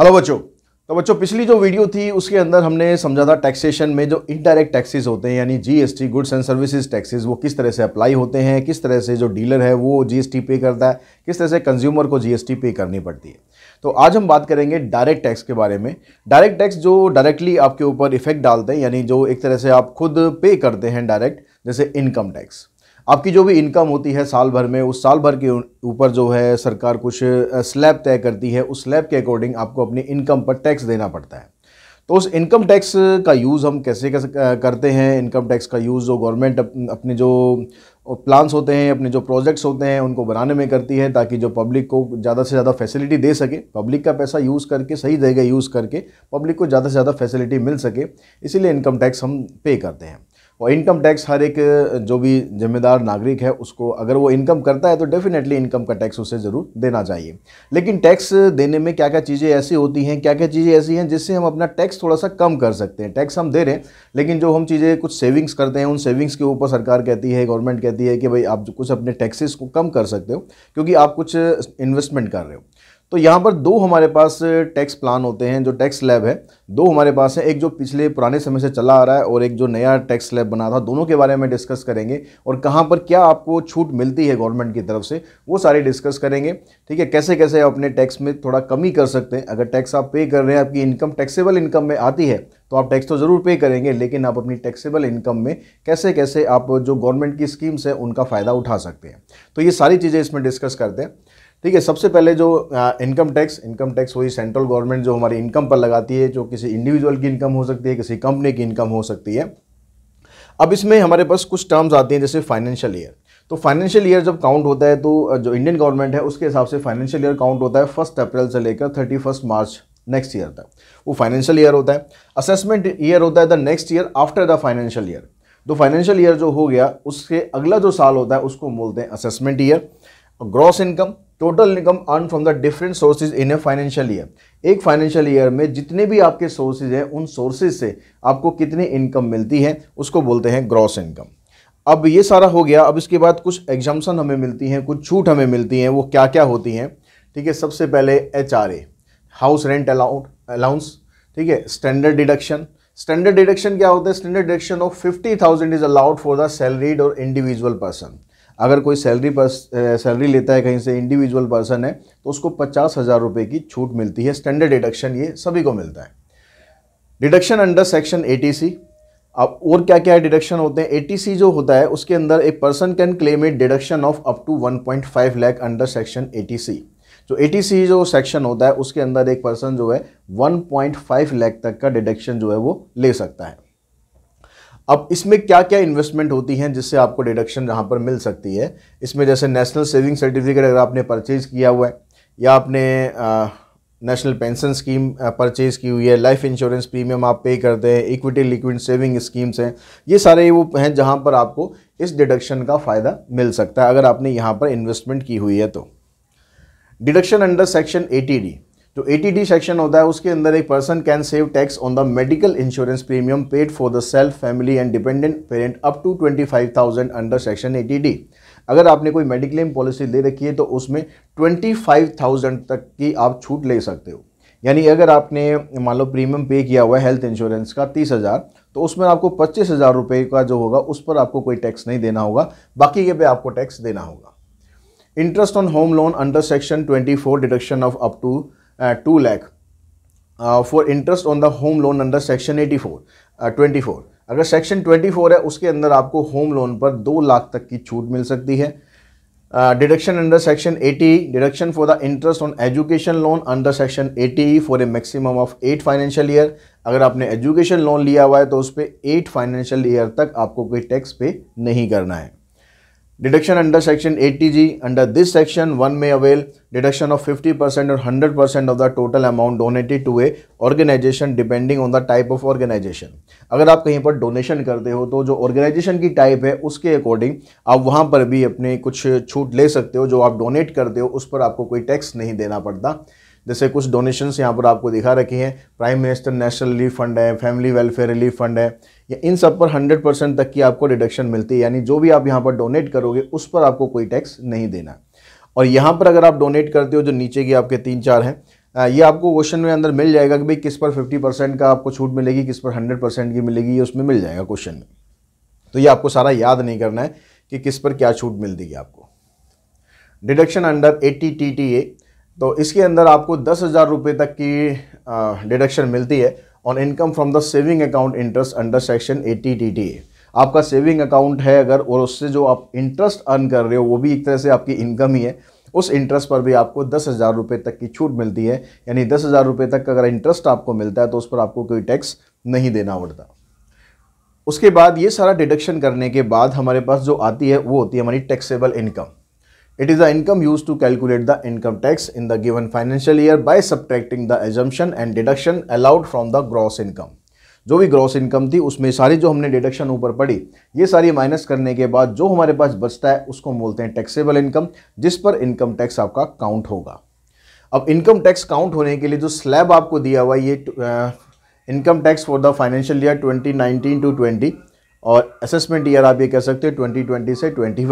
Hello बच्चों तो बच्चों पिछली जो वीडियो थी उसके अंदर हमने समझा था टैक्सेशन में जो इनडायरेक्ट टैक्सेस होते हैं यानी GST goods and services taxes वो किस तरह से अप्लाई होते हैं किस तरह से जो डीलर है वो जीएसटी पे करता है किस तरह से कंज्यूमर को जीएसटी पे करनी पड़ती है तो आज हम बात करेंगे डायरेक्ट टैक्स के बारे में डायरेक्ट टैक्स जो डायरेक्टली आपके ऊपर इफेक्ट डालते हैं यानी जो एक तरह से आप खुद पे करते हैं डायरेक्ट जैसे इनकम टैक्स आपकी जो भी इनकम होती है साल भर में उस साल भर के ऊपर जो है सरकार कुछ स्लैब तय करती है उस स्लैब के अकॉर्डिंग आपको अपनी इनकम पर टैक्स देना पड़ता है तो उस इनकम टैक्स का यूज़ हम कैसे करते हैं इनकम टैक्स का यूज़ जो गवर्नमेंट अपने जो प्लान्स होते हैं अपने जो प्रोजेक्ट्स होते हैं उनको बनाने में करती है ताकि जो पब्लिक को ज़्यादा से ज़्यादा फैसिलिटी दे सके पब्लिक का पैसा यूज़ करके सही जगह यूज़ करके पब्लिक को ज़्यादा से ज़्यादा फैसिलिटी मिल सके इसीलिए इनकम टैक्स हम पे करते हैं और इनकम टैक्स हर एक जो भी जिम्मेदार नागरिक है उसको अगर वो इनकम करता है तो डेफिनेटली इनकम का टैक्स उसे ज़रूर देना चाहिए लेकिन टैक्स देने में क्या क्या चीज़ें ऐसी होती हैं क्या क्या चीज़ें ऐसी हैं जिससे हम अपना टैक्स थोड़ा सा कम कर सकते हैं टैक्स हम दे रहे हैं लेकिन जो हम चीज़ें कुछ सेविंग्स करते हैं उन सेविंग्स के ऊपर सरकार कहती है गवर्नमेंट कहती है कि भाई आप कुछ अपने टैक्सेस को कम कर सकते हो क्योंकि आप कुछ इन्वेस्टमेंट कर रहे हो तो यहाँ पर दो हमारे पास टैक्स प्लान होते हैं जो टैक्स स्लैब है दो हमारे पास है एक जो पिछले पुराने समय से चला आ रहा है और एक जो नया टैक्स स्लैब बना था दोनों के बारे में डिस्कस करेंगे और कहाँ पर क्या आपको छूट मिलती है गवर्नमेंट की तरफ से वो सारे डिस्कस करेंगे ठीक है कैसे कैसे आप अपने टैक्स में थोड़ा कमी कर सकते हैं अगर टैक्स आप पे कर रहे हैं आपकी इनकम टैक्सेबल इनकम में आती है तो आप टैक्स तो ज़रूर पे करेंगे लेकिन आप अपनी टैक्सेबल इनकम में कैसे कैसे आप जो गवर्नमेंट की स्कीम्स हैं उनका फ़ायदा उठा सकते हैं तो ये सारी चीज़ें इसमें डिस्कस करते हैं ठीक है सबसे पहले जो इनकम टैक्स इनकम टैक्स वही सेंट्रल गवर्नमेंट जो हमारी इनकम पर लगाती है जो किसी इंडिविजुअल की इनकम हो सकती है किसी कंपनी की इनकम हो सकती है अब इसमें हमारे पास कुछ टर्म्स आते हैं जैसे फाइनेंशियल ईयर तो फाइनेंशियल ईयर जब काउंट होता है तो जो इंडियन गवर्नमेंट है उसके हिसाब से फाइनेंशियल ईयर काउंट होता है फर्स्ट अप्रैल से लेकर thirty first March next year तक वो फाइनेंशियल ईयर होता है असेसमेंट ईयर होता है the next year after the financial year तो फाइनेंशियल ईयर जो हो गया उसके अगला जो साल होता है उसको बोलते हैं assessment year gross income total income earn from the different sources in a financial year एक फाइनेंशियल ईयर में जितने भी आपके सोर्सेज हैं उन सोर्सेज से आपको कितनी इनकम मिलती है उसको बोलते हैं ग्रॉस इनकम अब ये सारा हो गया अब इसके बाद कुछ एग्जाम्सन हमें मिलती हैं कुछ छूट हमें मिलती हैं वो क्या क्या होती हैं ठीक है सबसे पहले H R A house rent allowance allowance ठीक है स्टैंडर्ड डिडक्शन स्टैंडर्ड डिडक्शन क्या होता है standard deduction of fifty thousand is allowed for the salaried और इंडिविजुअल पर्सन अगर कोई सैलरी पर सैलरी लेता है कहीं से इंडिविजुअल पर्सन है तो उसको पचास हज़ार रुपये की छूट मिलती है स्टैंडर्ड डिडक्शन ये सभी को मिलता है डिडक्शन अंडर सेक्शन ए अब और क्या क्या डिडक्शन होते हैं ए जो होता है उसके अंदर एक person can claim it deduction of up to 1.5 lakh under section A जो ए जो सेक्शन होता है उसके अंदर एक पर्सन जो है 1.5 लाख तक का डिडक्शन जो है वो ले सकता है अब इसमें क्या क्या इन्वेस्टमेंट होती हैं जिससे आपको डिडक्शन यहाँ पर मिल सकती है इसमें जैसे नेशनल सेविंग सर्टिफिकेट अगर आपने परचेज़ किया हुआ है या आपने नेशनल पेंशन स्कीम परचेज़ की हुई है लाइफ इंश्योरेंस प्रीमियम आप पे करते हैं इक्विटी लिक्विड सेविंग स्कीम्स हैं ये सारे वो हैं जहाँ पर आपको इस डिडक्शन का फ़ायदा मिल सकता है अगर आपने यहाँ पर इन्वेस्टमेंट की हुई है तो डिडक्शन अंडर सेक्शन एटीडी जो ए सेक्शन होता है उसके अंदर एक person can save tax on the medical insurance premium paid for the self family and dependent parent up to twenty five thousand under section A अगर आपने कोई mediclaim policy ले रखी है तो उसमें ट्वेंटी फाइव थाउजेंड तक की आप छूट ले सकते हो यानी अगर आपने मान लो प्रीमियम पे किया हुआ है हेल्थ इंश्योरेंस का तीस हज़ार तो उसमें आपको पच्चीस हज़ार रुपये का जो होगा उस पर आपको कोई टैक्स नहीं देना होगा बाकी के पे आपको टैक्स देना होगा interest on home loan under section twenty four deduction of up to two lakh for interest on the home loan under section eighty four twenty four अगर सेक्शन ट्वेंटी फोर है उसके अंदर आपको होम लोन पर दो लाख तक की छूट मिल सकती है deduction under section eighty deduction for the interest on education loan under section eighty for a maximum of eight financial year अगर आपने एजुकेशन लोन लिया हुआ है तो उस पर एट फाइनेंशियल ईयर तक आपको कोई टैक्स पे नहीं करना है deduction Deduction under section 80G. Under this section, one may avail deduction of 50% और 100% of the total amount donated to a organization depending on the type of organization अगर आप कहीं पर डोनेशन करते हो तो जो ऑर्गेनाइजेशन की टाइप है उसके अकॉर्डिंग आप वहां पर भी अपने कुछ छूट ले सकते हो जो आप डोनेट करते हो उस पर आपको कोई टैक्स नहीं देना पड़ता जैसे कुछ डोनेशंस यहाँ पर आपको दिखा रखी हैं prime minister national relief fund है फैमिली वेलफेयर रिलीफ फंड है या इन सब पर 100 परसेंट तक की आपको डिडक्शन मिलती है यानी जो भी आप यहाँ पर डोनेट करोगे उस पर आपको कोई टैक्स नहीं देना और यहाँ पर अगर आप डोनेट करते हो जो नीचे की आपके तीन चार हैं ये आपको क्वेश्चन में अंदर मिल जाएगा कि भाई किस पर 50 परसेंट का आपको छूट मिलेगी किस पर 100 परसेंट की मिलेगी ये उसमें मिल जाएगा क्वेश्चन में तो ये आपको सारा याद नहीं करना है कि किस पर क्या छूट मिल देगी आपको deduction under eighty T T A तो इसके अंदर आपको दस हज़ार रुपये तक की डिडक्शन मिलती है on income from the saving account interest under section eighty T T A आपका सेविंग अकाउंट है अगर और उससे जो आप इंटरेस्ट अर्न कर रहे हो वो भी एक तरह से आपकी इनकम ही है उस इंटरेस्ट पर भी आपको दस हज़ार रुपये तक की छूट मिलती है यानी दस हज़ार रुपये तक अगर इंटरेस्ट आपको मिलता है तो उस पर आपको कोई टैक्स नहीं देना पड़ता उसके बाद ये सारा डिडक्शन करने के बाद हमारे पास जो आती है वो होती है हमारी taxable income It is the income used to calculate the income tax in the given financial year by subtracting the assumption and deduction allowed from the gross income. जो भी ग्रॉस इनकम थी उसमें सारी जो हमने डिडक्शन ऊपर पड़ी ये सारी माइनस करने के बाद जो हमारे पास बचता है उसको बोलते हैं टैक्सेबल इनकम जिस पर इनकम टैक्स आपका काउंट होगा अब इनकम टैक्स काउंट होने के लिए जो स्लैब आपको दिया हुआ ये income tax for the financial year 2019 to twenty और असेसमेंट ईयर आप ये कह सकते हैं ट्वेंटी से ट्वेंटी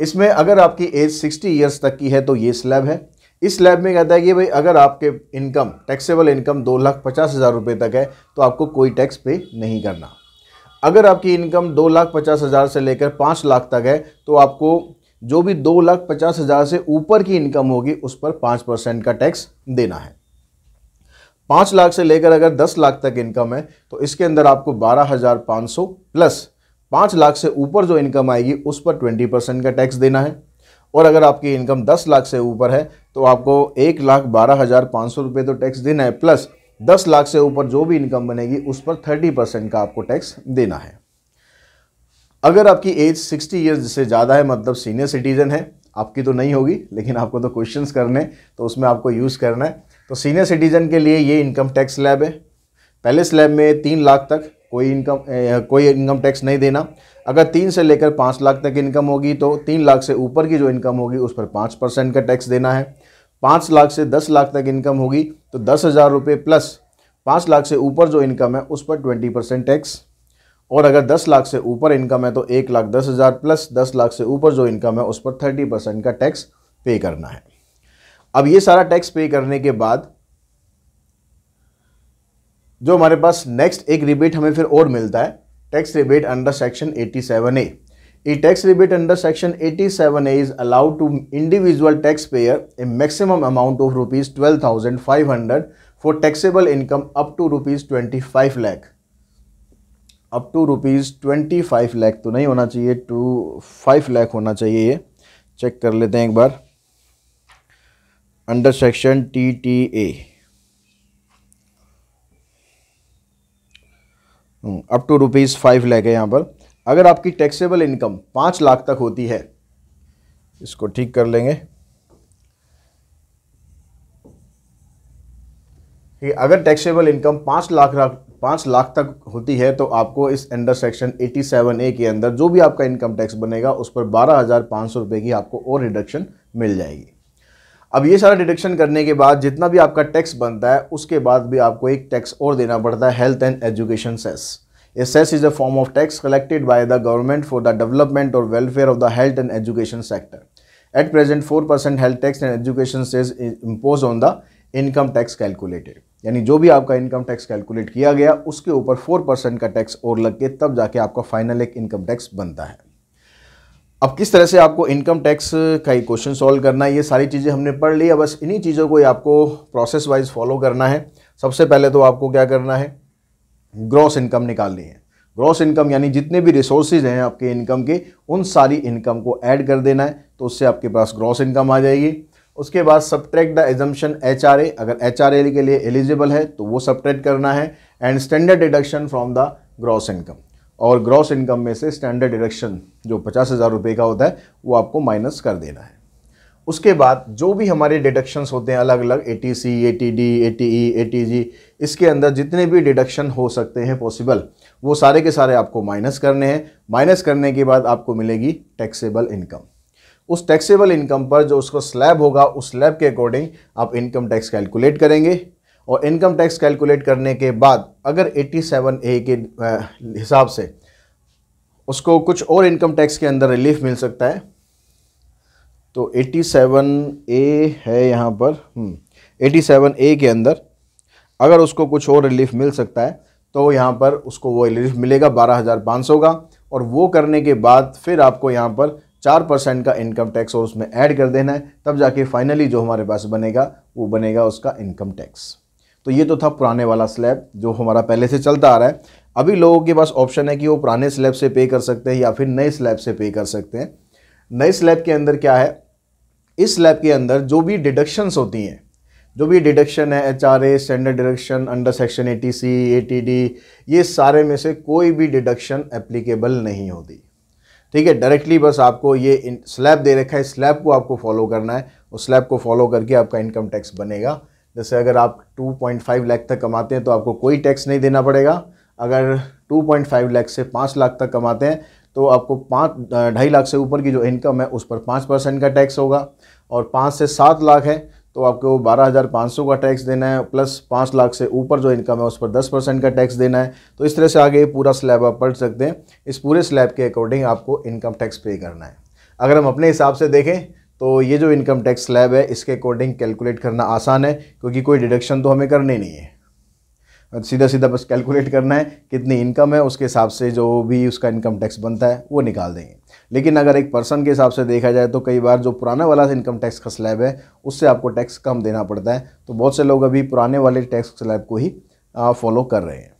इसमें अगर आपकी एज 60 इयर्स तक की है तो ये स्लैब है इस स्लैब में कहता है कि भाई अगर आपके इनकम टैक्सेबल इनकम दो लाख पचास हज़ार रुपये तक है तो आपको कोई टैक्स पे नहीं करना अगर आपकी इनकम दो लाख पचास हज़ार से लेकर पाँच लाख तक है तो आपको जो भी दो लाख पचास हज़ार से ऊपर की इनकम होगी उस पर पाँच परसेंट का टैक्स देना है पाँच लाख से लेकर अगर दस लाख तक इनकम है तो इसके अंदर आपको बारह हज़ार पाँच सौ प्लस पाँच लाख से ऊपर जो इनकम आएगी उस पर ट्वेंटी परसेंट का टैक्स देना है और अगर आपकी इनकम दस लाख से ऊपर है तो आपको एक लाख बारह हज़ार पाँच सौ रुपये तो टैक्स देना है प्लस दस लाख से ऊपर जो भी इनकम बनेगी उस पर थर्टी परसेंट का आपको टैक्स देना है अगर आपकी एज सिक्सटी ईयर्स से ज़्यादा है मतलब सीनियर सिटीज़न है आपकी तो नहीं होगी लेकिन आपको तो क्वेश्चन करने तो उसमें आपको यूज़ करना है तो सीनियर सिटीज़न के लिए ये इनकम टैक्स स्लैब है पहले स्लैब में तीन लाख तक कोई इनकम कोई इनकम टैक्स नहीं देना अगर तीन से लेकर पाँच लाख तक इनकम होगी तो तीन लाख से ऊपर की जो इनकम होगी उस पर पाँच परसेंट का टैक्स देना है पाँच लाख से दस लाख तक इनकम होगी तो दस हज़ार रुपये प्लस पाँच लाख से ऊपर जो इनकम है उस पर ट्वेंटी परसेंट टैक्स और अगर दस लाख से ऊपर इनकम है तो एक लाख दस हज़ार प्लस दस लाख से ऊपर जो इनकम है उस पर थर्टी परसेंट का टैक्स पे करना है अब ये सारा टैक्स पे करने के बाद जो हमारे पास नेक्स्ट एक रिबेट हमें फिर और मिलता है tax rebate under section 87 A a tax rebate under section eighty seven A is allowed to individual tax payer a maximum amount of rupees twelve thousand five hundred for taxable income up to rupees twenty five lakh up to rupees twenty five lakh तो नहीं होना चाहिए to five lakh होना चाहिए ये check कर लेते हैं एक बार under section T T A up to rupees five lakh है यहाँ पर अगर आपकी टैक्सेबल इनकम पाँच लाख तक होती है इसको ठीक कर लेंगे कि अगर टैक्सेबल इनकम पाँच लाख पाँच लाख तक होती है तो आपको इस अंडर सेक्शन 87 ए के अंदर जो भी आपका इनकम टैक्स बनेगा उस पर बारह हज़ार पाँच सौ रुपये की आपको और रिडक्शन मिल जाएगी अब ये सारा डिडक्शन करने के बाद जितना भी आपका टैक्स बनता है उसके बाद भी आपको एक टैक्स और देना पड़ता है health and education cess a cess is a form of tax collected by the government for the development और welfare of the health and education sector at present four percent health tax and education cess impose on the income tax calculated यानी जो भी आपका income tax calculate किया गया उसके ऊपर four percent का टैक्स और लग के तब जाके आपका फाइनल एक इनकम टैक्स बनता है अब किस तरह से आपको इनकम टैक्स का ही क्वेश्चन सॉल्व करना है ये सारी चीज़ें हमने पढ़ ली अब बस इन्हीं चीज़ों को ही आपको प्रोसेस वाइज फॉलो करना है सबसे पहले तो आपको क्या करना है ग्रॉस इनकम निकालनी है ग्रॉस इनकम यानी जितने भी रिसोर्सेज हैं आपके इनकम के उन सारी इनकम को ऐड कर देना है तो उससे आपके पास ग्रॉस इनकम आ जाएगी उसके बाद सब्ट्रैक्ट द एजम्पन एच अगर एच के लिए एलिजिबल है तो वो सब्ट्रैक्ट करना है and standard deduction from the gross income और ग्रॉस इनकम में से स्टैंडर्ड डिडक्शन जो पचास हज़ार रुपये का होता है वो आपको माइनस कर देना है उसके बाद जो भी हमारे डिडक्शंस होते हैं अलग अलग eighty C eighty D eighty E eighty G इसके अंदर जितने भी डिडक्शन हो सकते हैं पॉसिबल वो सारे के सारे आपको माइनस करने हैं माइनस करने के बाद आपको मिलेगी टैक्सेबल इनकम उस टैक्सेबल इनकम पर जो उसको स्लैब होगा उस स्लैब के अकॉर्डिंग आप इनकम टैक्स कैलकुलेट करेंगे और इनकम टैक्स कैलकुलेट करने के बाद अगर 87 ए के हिसाब से उसको कुछ और इनकम टैक्स के अंदर रिलीफ मिल सकता है तो 87 ए है यहाँ पर 87 हम्म, ए के अंदर अगर उसको कुछ और रिलीफ मिल सकता है तो यहाँ पर उसको वो रिलीफ मिलेगा बारह हज़ार पाँच सौ का और वो करने के बाद फिर आपको यहाँ पर चार परसेंट का इनकम टैक्स और उसमें ऐड कर देना है तब जाके फाइनली जो हमारे पास बनेगा वो बनेगा उसका इनकम टैक्स तो ये तो था पुराने वाला स्लैब जो हमारा पहले से चलता आ रहा है अभी लोगों के पास ऑप्शन है कि वो पुराने स्लैब से पे कर सकते हैं या फिर नए स्लैब से पे कर सकते हैं नए स्लैब के अंदर क्या है इस स्लैब के अंदर जो भी डिडक्शंस होती हैं जो भी डिडक्शन है H R A standard deduction under section eighty C eighty D ये सारे में से कोई भी डिडक्शन एप्लीकेबल नहीं होती ठीक है डायरेक्टली बस आपको ये स्लैब दे रखा है स्लैब को आपको फॉलो करना है उस स्लैब को फॉलो करके आपका इनकम टैक्स बनेगा जैसे अगर आप 2.5 लाख तक कमाते हैं तो आपको कोई टैक्स नहीं देना पड़ेगा अगर 2.5 लाख से 5 लाख तक कमाते हैं तो आपको पाँच ढाई लाख से ऊपर की जो इनकम है उस पर पाँच परसेंट का टैक्स होगा और पाँच से सात लाख है तो आपको बारह हज़ार पाँच सौ का टैक्स देना है प्लस पाँच लाख से ऊपर जो इनकम है उस पर दस परसेंट का टैक्स देना है तो इस तरह से आगे पूरा स्लैब आप पढ़ सकते हैं इस पूरे स्लैब के अकॉर्डिंग आपको इनकम टैक्स पे करना है अगर हम अपने हिसाब से देखें तो ये जो इनकम टैक्स स्लैब है इसके अकॉर्डिंग कैलकुलेट करना आसान है क्योंकि कोई डिडक्शन तो हमें करनी नहीं है सीधा सीधा बस कैलकुलेट करना है कितनी इनकम है उसके हिसाब से जो भी उसका इनकम टैक्स बनता है वो निकाल देंगे लेकिन अगर एक पर्सन के हिसाब से देखा जाए तो कई बार जो पुराना वाला इनकम टैक्स का स्लैब है उससे आपको टैक्स कम देना पड़ता है तो बहुत से लोग अभी पुराने वाले टैक्स स्लैब को ही फॉलो कर रहे हैं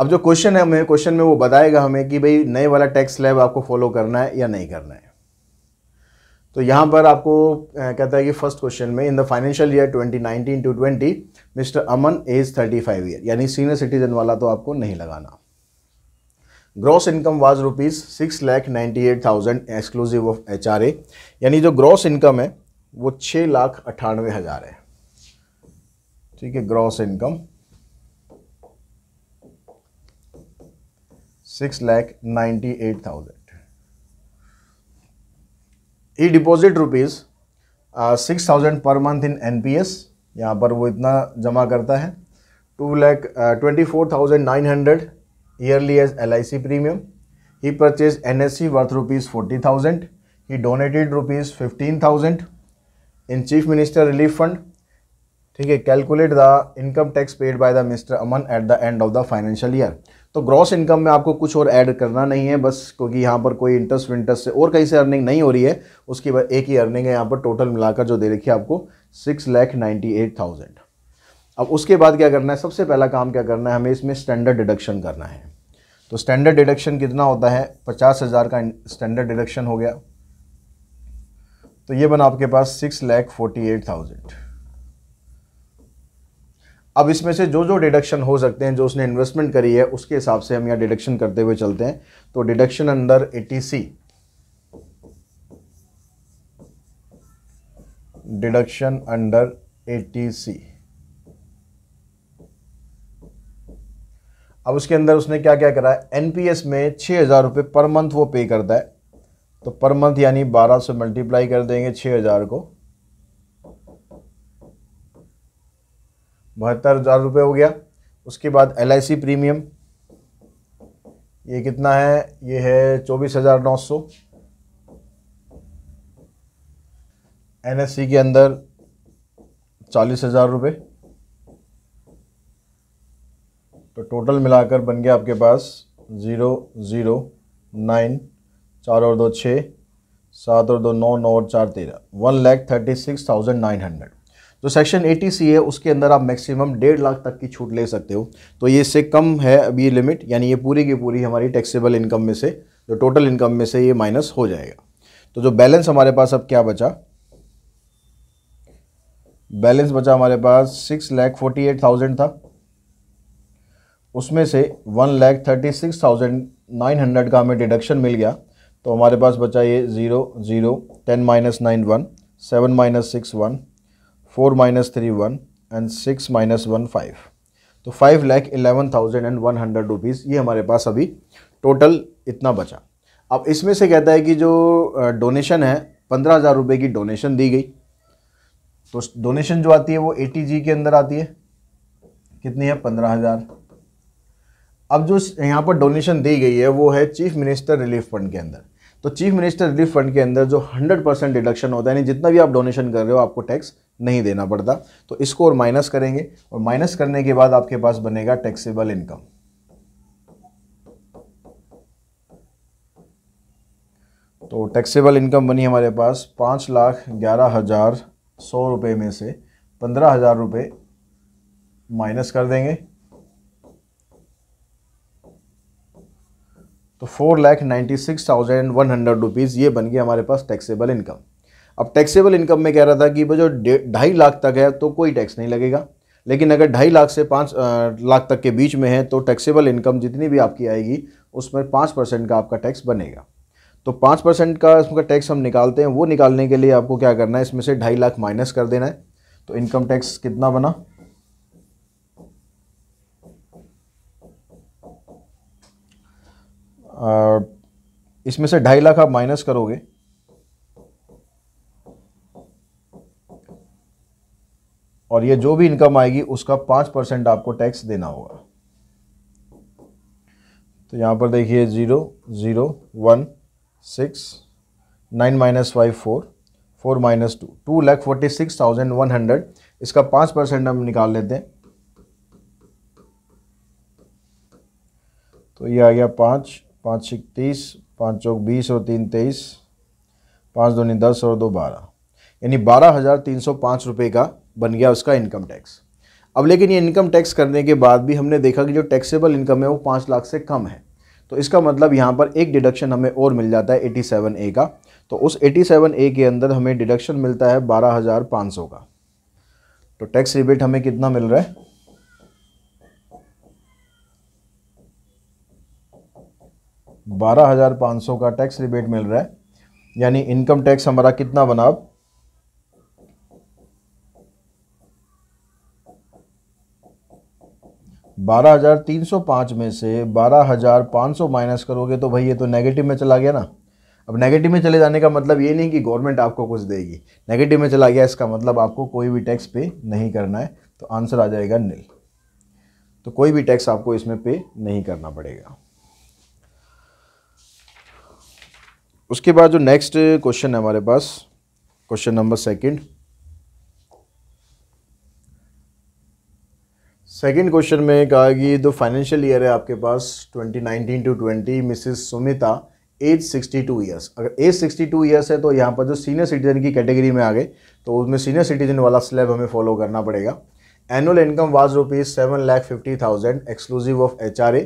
अब जो क्वेश्चन है हमें क्वेश्चन में वो बताएगा हमें कि भाई नए वाला टैक्स स्लैब आपको फॉलो करना है या नहीं करना है तो यहाँ पर आपको कहता है कि फर्स्ट क्वेश्चन में in the financial year 2019 to 20 mister Aman age 35 year यानी सीनियर सिटीजन वाला तो आपको नहीं लगाना gross income was rupees six lakh ninety eight thousand exclusive of H R A यानी जो ग्रॉस इनकम है वो छः लाख अट्ठानवे हज़ार है ठीक है gross income six lakh ninety eight thousand he deposit rupees six thousand per month in N P S यहाँ पर वो इतना जमा करता है two lakh twenty four thousand nine hundred yearly as L I C premium he purchase N S C worth rupees forty thousand he donated rupees fifteen thousand in chief minister relief fund ठीक है calculate the income tax paid by the mister Aman at the end of the financial year तो gross income में आपको कुछ और add करना नहीं है बस क्योंकि यहाँ पर कोई इंटरेस्ट विंटरेस्ट से और कहीं से अर्निंग नहीं हो रही है उसकी एक ही अर्निंग है यहाँ पर टोटल मिलाकर जो दे रखी है आपको six lakh ninety eight thousand अब उसके बाद क्या करना है सबसे पहला काम क्या करना है हमें इसमें स्टैंडर्ड डिडक्शन करना है तो स्टैंडर्ड डिडक्शन कितना होता है पचास हज़ार का स्टैंडर्ड डिडक्शन हो गया तो ये बना आपके पास six lakh forty eight thousand अब इसमें से जो जो डिडक्शन हो सकते हैं जो उसने इन्वेस्टमेंट करी है उसके हिसाब से हम यहाँ डिडक्शन करते हुए चलते हैं तो डिडक्शन अंदर एटीसी डिडक्शन अंडर एटीसी अब उसके अंदर उसने क्या क्या करा है एनपीएस में छः हज़ार रुपये पर मंथ वो पे करता है तो पर मंथ यानी बारह सौ मल्टीप्लाई कर देंगे छः हज़ार को बहत्तर हज़ार रुपये हो गया उसके बाद एल प्रीमियम ये कितना है ये है चौबीस हज़ार नौ सौ एन के अंदर चालीस हज़ार रुपये तो टोटल मिलाकर बन गया आपके पास ज़ीरो ज़ीरो नाइन चार और दो छः सात और दो नौ नौ और चार तेरह one lakh thirty six thousand nine hundred जो सेक्शन 80 सी है उसके अंदर आप मैक्सिमम डेढ़ लाख तक की छूट ले सकते हो तो ये इससे कम है अब ये लिमिट यानी ये पूरी की पूरी हमारी टैक्सेबल इनकम में से जो टोटल इनकम में से ये माइनस हो जाएगा तो जो बैलेंस हमारे पास अब क्या बचा बैलेंस बचा हमारे पास six lakh forty eight thousand था उसमें से one lakh thirty six thousand nine hundred का हमें डिडक्शन मिल गया तो हमारे पास बचा ये zero zero ten minus nine one seven minus six one four minus three one and six minus one five तो five lakh eleven thousand and one hundred rupees ये हमारे पास अभी टोटल इतना बचा अब इसमें से कहता है कि जो डोनेशन है पंद्रह हज़ार रुपये की डोनेशन दी गई तो डोनेशन जो आती है वो एटी जी के अंदर आती है कितनी है पंद्रह हज़ार अब जो यहाँ पर डोनेशन दी गई है वो है चीफ मिनिस्टर रिलीफ फंड के अंदर तो चीफ मिनिस्टर रिलीफ फंड के अंदर जो 100 परसेंट डिडक्शन होता है यानी जितना भी आप डोनेशन कर रहे हो आपको टैक्स नहीं देना पड़ता तो इसको और माइनस करेंगे और माइनस करने के बाद आपके पास बनेगा टैक्सेबल इनकम तो टैक्सेबल इनकम बनी हमारे पास पाँच लाख ग्यारह हज़ार सौ रुपये में से पंद्रह हज़ार रुपये माइनस कर देंगे तो four lakh ninety six thousand one hundred rupees ये बन गया हमारे पास टैक्सेबल इनकम अब टैक्सेबल इनकम में कह रहा था कि वो जो ढाई लाख तक है तो कोई टैक्स नहीं लगेगा लेकिन अगर ढाई लाख से पाँच लाख तक के बीच में है तो टैक्सेबल इनकम जितनी भी आपकी आएगी उसमें पाँच परसेंट का आपका टैक्स बनेगा तो पाँच परसेंट का इसका टैक्स हम निकालते हैं वो निकालने के लिए आपको क्या करना है इसमें से ढाई लाख माइनस कर देना है तो इनकम टैक्स कितना बना इसमें से ढाई लाख आप माइनस करोगे और ये जो भी इनकम आएगी उसका पांच परसेंट आपको टैक्स देना होगा तो यहां पर देखिए zero zero one six nine minus five four four minus two two lakh forty six thousand one hundred इसका पांच परसेंट हम निकाल लेते हैं तो ये आ गया पांच पाँच छः तीस पाँच चौक बीस और तीन तेईस पाँच दो दस और दो बारह यानी बारह हज़ार तीन सौ पाँच रुपये का बन गया उसका इनकम टैक्स अब लेकिन ये इनकम टैक्स करने के बाद भी हमने देखा कि जो टैक्सेबल इनकम है वो पाँच लाख से कम है तो इसका मतलब यहाँ पर एक डिडक्शन हमें और मिल जाता है एटी सेवन ए का तो उस एटी सेवन ए के अंदर हमें डिडक्शन मिलता है बारह हज़ार पाँच सौ का तो टैक्स रिबेट हमें कितना मिल रहा है बारह हज़ार सौ का टैक्स रिबेट मिल रहा है यानी इनकम टैक्स हमारा कितना बना अब बारह हज़ार तीन सौ पाँच में से बारह हज़ार पाँच सौ माइनस करोगे तो भाई ये तो नेगेटिव में चला गया ना अब नेगेटिव में चले जाने का मतलब ये नहीं कि गवर्नमेंट आपको कुछ देगी नेगेटिव में चला गया इसका मतलब आपको कोई भी टैक्स पे नहीं करना है तो आंसर आ जाएगा नहीं तो कोई भी टैक्स आपको इसमें पे नहीं करना पड़ेगा उसके बाद जो नेक्स्ट क्वेश्चन है हमारे पास question number second second question में कहा कि जो फाइनेंशियल ईयर है आपके पास 2019 to 20 Mrs Sumita age 62 years अगर एज 62 ईयर्स है तो यहाँ पर जो सीनियर सिटीजन की कैटेगरी में आ गए तो उसमें सीनियर सिटीजन वाला स्लैब हमें फॉलो करना पड़ेगा annual income was rupees seven lakh fifty thousand exclusive of H R A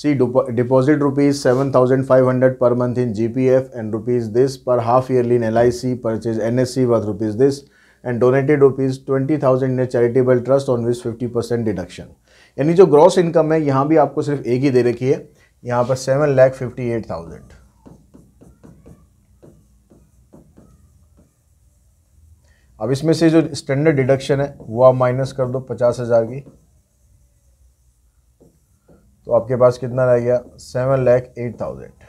C deposit rupees seven thousand five hundred per month in G P F and rupees this per half yearly in L I C purchase N S C worth rupees this and donated rupees twenty thousand in charitable trust on which fifty percent deduction यानी जो gross income है यहाँ भी आपको सिर्फ एक ही दे रखी है यहाँ पर seven lakh fifty eight thousand अब इसमें से जो स्टैंडर्ड डिडक्शन है वो आप माइनस कर दो पचास हज़ार की तो आपके पास कितना रह गया सेवन लैख एट थाउजेंड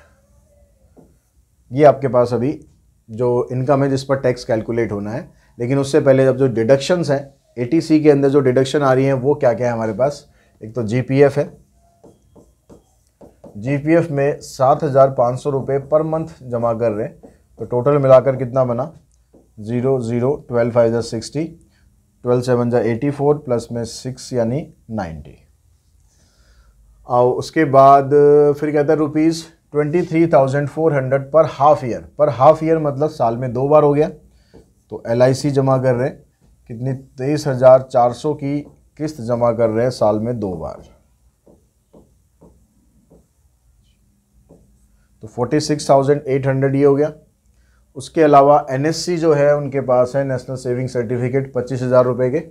ये आपके पास अभी जो इनकम है जिस पर टैक्स कैलकुलेट होना है लेकिन उससे पहले जब जो डिडक्शंस हैं ए के अंदर जो डिडक्शन आ रही हैं वो क्या क्या है हमारे पास एक तो जी है जी में सात हज़ार पाँच सौ रुपये पर मंथ जमा कर रहे हैं तो टोटल मिलाकर कितना बना ज़ीरो ज़ीरो ट्वेल्व फाइव ज़ा सिक्सटी ट्वेल्व सेवन ज़ा एटी फोर प्लस में सिक्स यानी नाइन्टी और उसके बाद फिर कहता है rupees twenty three thousand four hundred per half year per half year मतलब साल में दो बार हो गया तो एल आई सी जमा कर रहे हैं कितनी तेईस हज़ार चार सौ की किस्त जमा कर रहे हैं साल में दो बार तो forty six thousand eight hundred ये हो गया उसके अलावा एन जो है उनके पास है नेशनल सेविंग सर्टिफिकेट पच्चीस हज़ार रुपये के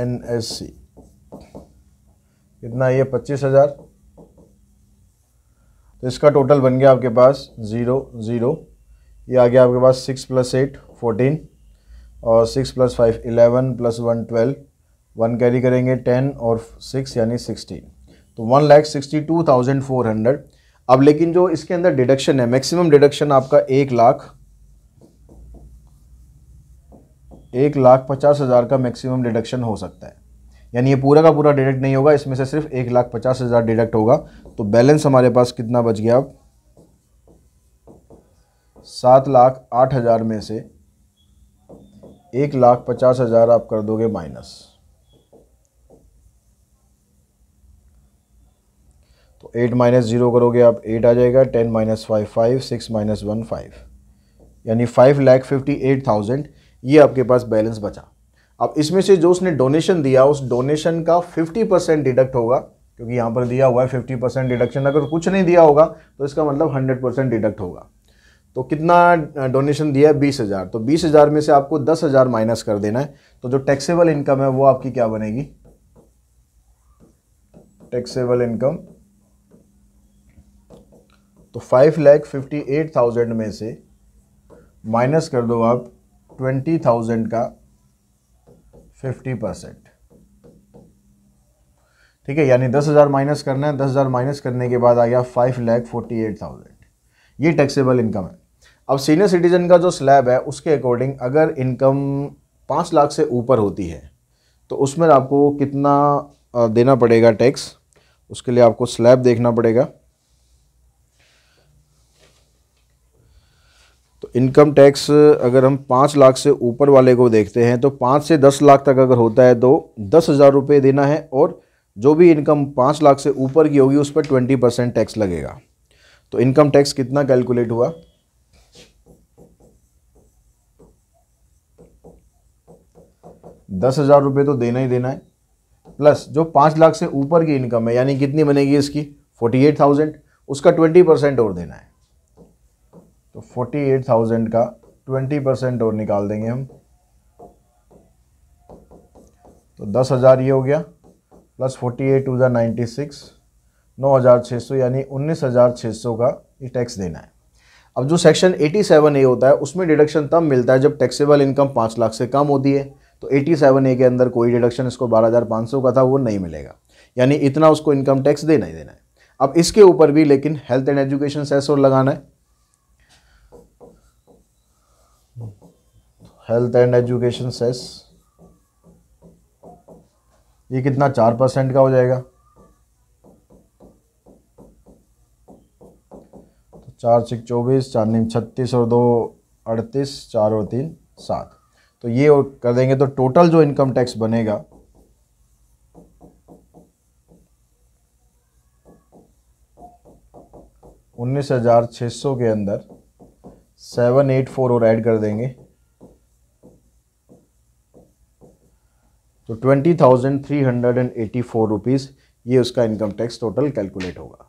एन एस सी कितना ये पच्चीस हज़ार तो इसका टोटल बन गया आपके पास ज़ीरो ज़ीरो ये आ गया आपके पास सिक्स प्लस एट फोर्टीन और six plus five eleven plus one twelve one carry करेंगे टेन और सिक्स यानी सिक्सटीन तो one lakh sixty two thousand four hundred अब लेकिन जो इसके अंदर डिडक्शन है मैक्सिमम डिडक्शन आपका एक लाख एक लाख पचास हज़ार का मैक्सिमम डिडक्शन हो सकता है यानी ये पूरा का पूरा डिडक्ट नहीं होगा इसमें से सिर्फ एक लाख पचास हज़ार डिडक्ट होगा तो बैलेंस हमारे पास कितना बच गया अब सात लाख आठ हज़ार में से एक लाख पचास हज़ार आप कर दोगे माइनस तो एट माइनस ज़ीरो करोगे आप एट आ जाएगा ten minus five five six minus one five यानी five lakh fifty eight thousand ये आपके पास बैलेंस बचा अब इसमें से जो उसने डोनेशन दिया उस डोनेशन का 50 परसेंट डिडक्ट होगा क्योंकि यहाँ पर दिया हुआ है 50 परसेंट डिडक्शन अगर कुछ नहीं दिया होगा तो इसका मतलब 100 परसेंट डिडक्ट होगा तो कितना डोनेशन दिया है बीस हज़ार तो बीस हज़ार में से आपको दस हज़ार माइनस कर देना है तो जो टैक्सेबल इनकम है वो आपकी क्या बनेगी टैक्सेबल इनकम तो five lakh fifty eight thousand में से माइनस कर दो आप ट्वेंटी थाउजेंड का फिफ्टी परसेंट ठीक है यानी दस हज़ार माइनस करना है दस हज़ार माइनस करने के बाद आ गया five lakh forty eight thousand ये टैक्सेबल इनकम है अब सीनियर सिटीजन का जो स्लैब है उसके अकॉर्डिंग अगर इनकम पाँच लाख से ऊपर होती है तो उसमें आपको कितना देना पड़ेगा टैक्स उसके लिए आपको स्लैब देखना पड़ेगा इनकम टैक्स अगर हम पाँच लाख से ऊपर वाले को देखते हैं तो पाँच से दस लाख तक अगर होता है तो दस हज़ार रुपये देना है और जो भी इनकम पाँच लाख से ऊपर की होगी उस पर ट्वेंटी परसेंट टैक्स लगेगा तो इनकम टैक्स कितना कैलकुलेट हुआ दस हज़ार रुपये तो देना ही देना है प्लस जो पाँच लाख से ऊपर की इनकम है यानी कितनी बनेगी इसकी फोर्टी एट थाउजेंड उसका ट्वेंटी परसेंट और देना है तो फोर्टी एट थाउजेंड का ट्वेंटी परसेंट और निकाल देंगे हम तो दस हज़ार ये हो गया प्लस फोर्टी एट टू ज़ा नाइन्टी सिक्स नौ हज़ार छः सौ यानी उन्नीस हज़ार छः सौ का ये टैक्स देना है अब जो सेक्शन 87 ए होता है उसमें डिडक्शन तब मिलता है जब टैक्सेबल इनकम पाँच लाख से कम होती है तो 87 ए के अंदर कोई डिडक्शन इसको 12,500 का था वो नहीं मिलेगा यानी इतना उसको इनकम टैक्स देना ही देना है अब इसके ऊपर भी लेकिन हेल्थ एंड एजुकेशन सेस और लगाना है हेल्थ एंड एजुकेशन सेस ये कितना चार परसेंट का हो जाएगा तो चार सिक चौबीस चार नीम छत्तीस और दो अड़तीस चार और तीन सात तो ये कर देंगे तो टोटल जो इनकम टैक्स बनेगा उन्नीस हज़ार छः सौ के अंदर सेवन एट फोर और ऐड कर देंगे तो twenty thousand three hundred and eighty four rupees ये उसका इनकम टैक्स टोटल कैलकुलेट होगा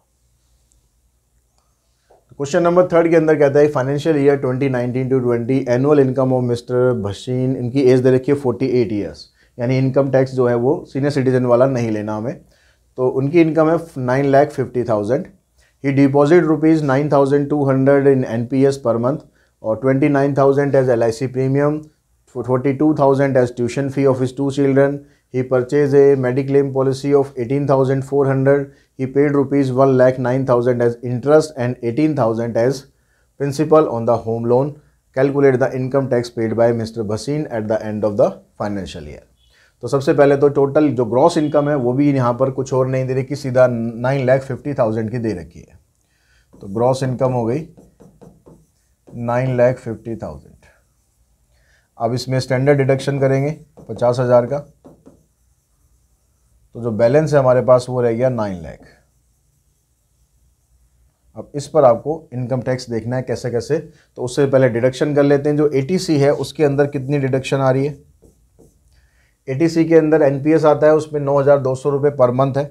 तो क्वेश्चन नंबर थर्ड के अंदर कहता है financial year 2019 to twenty annual income of mister Bhasin इनकी एज दे रखी है 48 ईयर्स यानी इनकम टैक्स जो है वो सीनियर सिटीजन वाला नहीं लेना हमें तो उनकी इनकम है nine lakh fifty thousand he deposit rupees nine thousand two hundred in N P S per month और twenty nine thousand as L I C premium for 42,000 as tuition fee of his two children. He purchased a mediclaim policy of 18,400. He paid rupees 1 lakh 9,000 as interest and 18,000 as principal on the home loan. Calculate the income tax paid by Mr. Basin at the end of the financial year. तो सबसे पहले तो total जो gross income है वो भी यहाँ पर कुछ और नहीं दे रही कि सीधा नाइन लैख फिफ्टी थाउजेंड की दे रखी है तो ग्रॉस इनकम हो गई नाइन लैख फिफ्टी थाउजेंड अब इसमें स्टैंडर्ड डिडक्शन करेंगे पचास हज़ार का तो जो बैलेंस है हमारे पास वो रह गया नाइन लैख अब इस पर आपको इनकम टैक्स देखना है कैसे कैसे तो उससे पहले डिडक्शन कर लेते हैं जो एटीसी है उसके अंदर कितनी डिडक्शन आ रही है एटीसी के अंदर एनपीएस आता है उसमें नौ हज़ार दो सौ रुपये पर मंथ है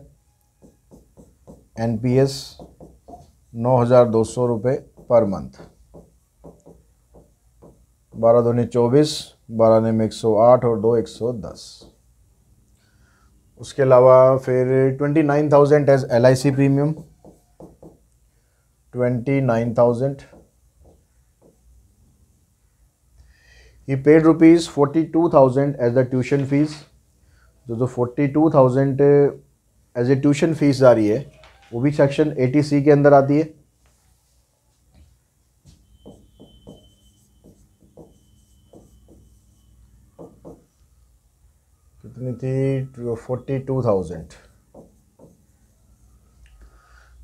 एनपीएस नौ हज़ार दो सौ रुपये पर मंथ बारह धोनी चौबीस बारह ने में एक सौ आठ और दो एक सौ दस उसके अलावा फिर twenty nine thousand as L I C premium twenty nine thousand he paid rupees forty two thousand as the tuition fees जो जो forty two thousand as a tuition fees आ रही है वो भी सेक्शन एटी सी के अंदर आती है कितनी थी फोर्टी टू थाउजेंड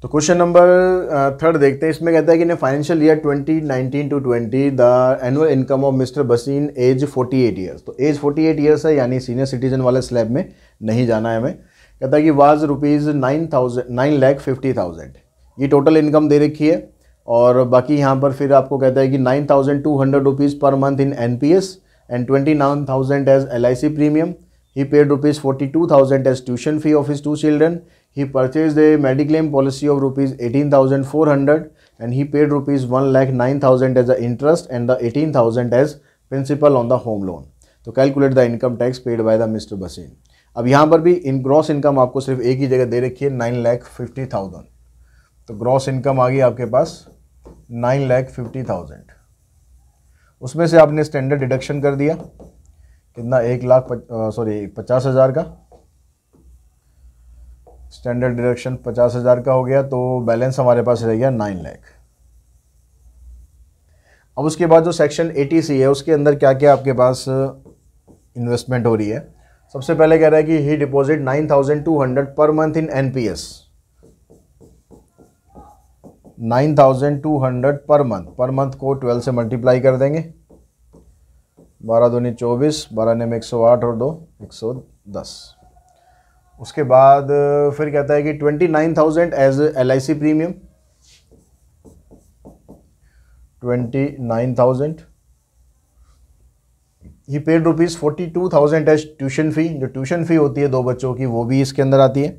तो क्वेश्चन नंबर थर्ड देखते हैं इसमें कहता है कि ने financial year 2019 to twenty the annual income of mister Basin age 48 years तो एज 48 ईयर्स है यानी सीनियर सिटीजन वाले स्लैब में नहीं जाना है हमें कहता है कि was rupees nine thousand nine lakh fifty thousand ये टोटल इनकम दे रखी है और बाकी यहाँ पर फिर आपको कहता है कि nine thousand two hundred rupees per month in N P S and twenty nine thousand as L I C premium He paid rupees 42,000 as tuition fee of his two children. He purchased a mediclaim policy of rupees 18,400 and he paid rupees 1 lakh 9,000 as the interest and the 18,000 as principal on the home loan. तो calculate the income tax paid by the mr basin अब यहाँ पर भी इन gross income आपको सिर्फ एक ही जगह दे रखी है नाइन लैख फिफ्टी थाउजेंड तो ग्रॉस इनकम आ गई आपके पास नाइन लैख फिफ्टी थाउजेंड उसमें से आपने स्टैंडर्ड डिडक्शन कर दिया कितना एक लाख सॉरी पचास हज़ार का स्टैंडर्ड डिडक्शन पचास हज़ार का हो गया तो बैलेंस हमारे पास रह गया नाइन लाख अब उसके बाद जो सेक्शन एटी सी है उसके अंदर क्या क्या आपके पास इन्वेस्टमेंट हो रही है सबसे पहले कह रहा है कि he deposit nine thousand two hundred per month in NPS nine thousand two hundred per month per month को ट्वेल्व से मल्टीप्लाई कर देंगे बारह दूनी चौबीस बारह ने में एक सौ आठ और दो एक सौ दस उसके बाद फिर कहता है कि twenty nine thousand as L I C premium twenty nine thousand he paid rupees forty two thousand as tuition fee जो ट्यूशन फ़ी होती है दो बच्चों की वो भी इसके अंदर आती है